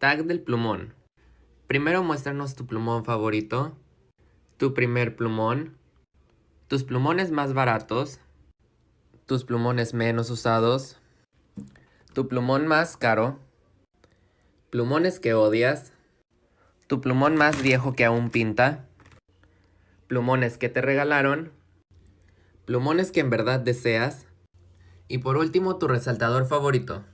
Tag del plumón. Primero muéstranos tu plumón favorito, tu primer plumón, tus plumones más baratos, tus plumones menos usados, tu plumón más caro, plumones que odias, tu plumón más viejo que aún pinta, plumones que te regalaron, plumones que en verdad deseas y por último tu resaltador favorito.